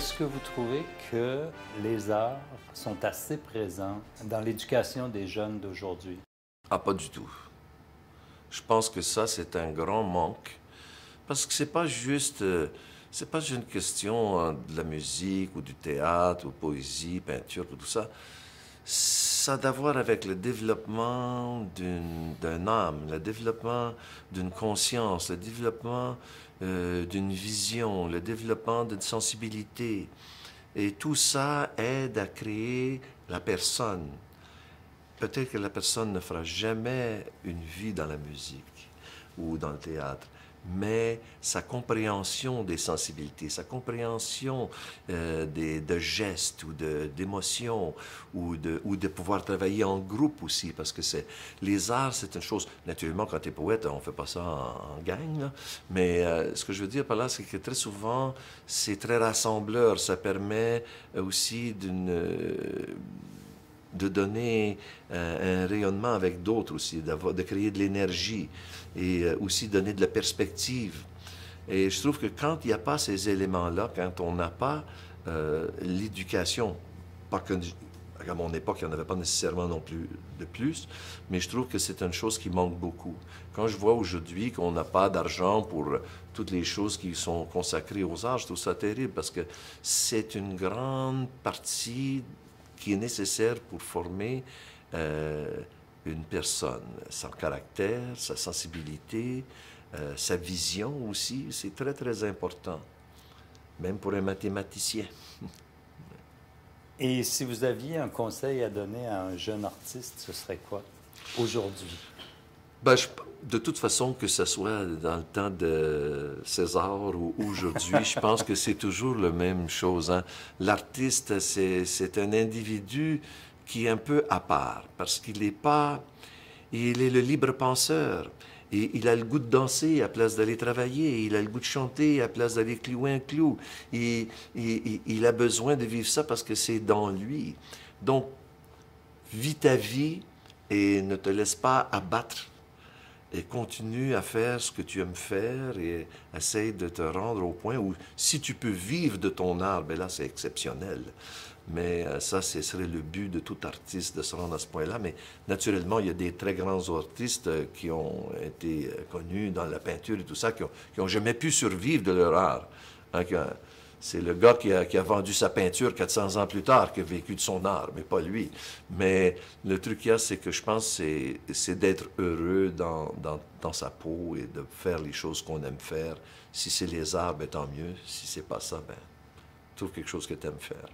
Est-ce que vous trouvez que les arts sont assez présents dans l'éducation des jeunes d'aujourd'hui? Ah, pas du tout. Je pense que ça, c'est un grand manque. Parce que c'est pas juste. Euh, c'est pas juste une question euh, de la musique ou du théâtre ou poésie, peinture, tout ça ça a d'avoir avec le développement d'un âme, le développement d'une conscience, le développement euh, d'une vision, le développement d'une sensibilité. Et tout ça aide à créer la personne. Peut-être que la personne ne fera jamais une vie dans la musique ou dans le théâtre, mais sa compréhension des sensibilités, sa compréhension euh, des, de gestes ou d'émotions, ou de, ou de pouvoir travailler en groupe aussi, parce que c'est les arts, c'est une chose, naturellement, quand tu es poète, on fait pas ça en, gang, mais euh, ce que je veux dire par là, c'est que très souvent, c'est très rassembleur, ça permet aussi d'une de donner euh, un rayonnement avec d'autres aussi, de créer de l'énergie et euh, aussi donner de la perspective. Et je trouve que quand il n'y a pas ces éléments-là, quand on n'a pas euh, l'éducation, pas que à mon époque, il n'y en avait pas nécessairement non plus de plus, mais je trouve que c'est une chose qui manque beaucoup. Quand je vois aujourd'hui qu'on n'a pas d'argent pour toutes les choses qui sont consacrées aux arts, je trouve ça terrible parce que c'est une grande partie qui est nécessaire pour former euh, une personne, son caractère, sa sensibilité, euh, sa vision aussi, c'est très très important, même pour un mathématicien. Et si vous aviez un conseil à donner à un jeune artiste, ce serait quoi aujourd'hui? Ben, de toute façon, que ce soit dans le temps de César ou aujourd'hui, je pense que c'est toujours la même chose. Hein. L'artiste, c'est un individu qui est un peu à part, parce qu'il n'est pas... Il est le libre penseur. il a le goût de danser à place d'aller travailler. Il a le goût de chanter à place d'aller clouer un clou. il a besoin de vivre ça parce que c'est dans lui. Donc, vis ta vie et ne te laisse pas abattre et continue à faire ce que tu aimes faire et essaye de te rendre au point où si tu peux vivre de ton art, ben là c'est exceptionnel. Mais euh, ça, ce serait le but de tout artiste de se rendre à ce point-là. Mais naturellement, il y a des très grands artistes euh, qui ont été euh, connus dans la peinture et tout ça, qui n'ont jamais pu survivre de leur art. Hein, c'est le gars qui a, vendu sa peinture 400 ans plus tard qui a vécu de son art, mais pas lui. Mais le truc qu'il y a, c'est que je pense c'est d'être heureux dans, sa peau et de faire les choses qu'on aime faire. Si c'est les arbres, ben, tant mieux. Si c'est pas ça, ben, trouve quelque chose que tu aimes faire.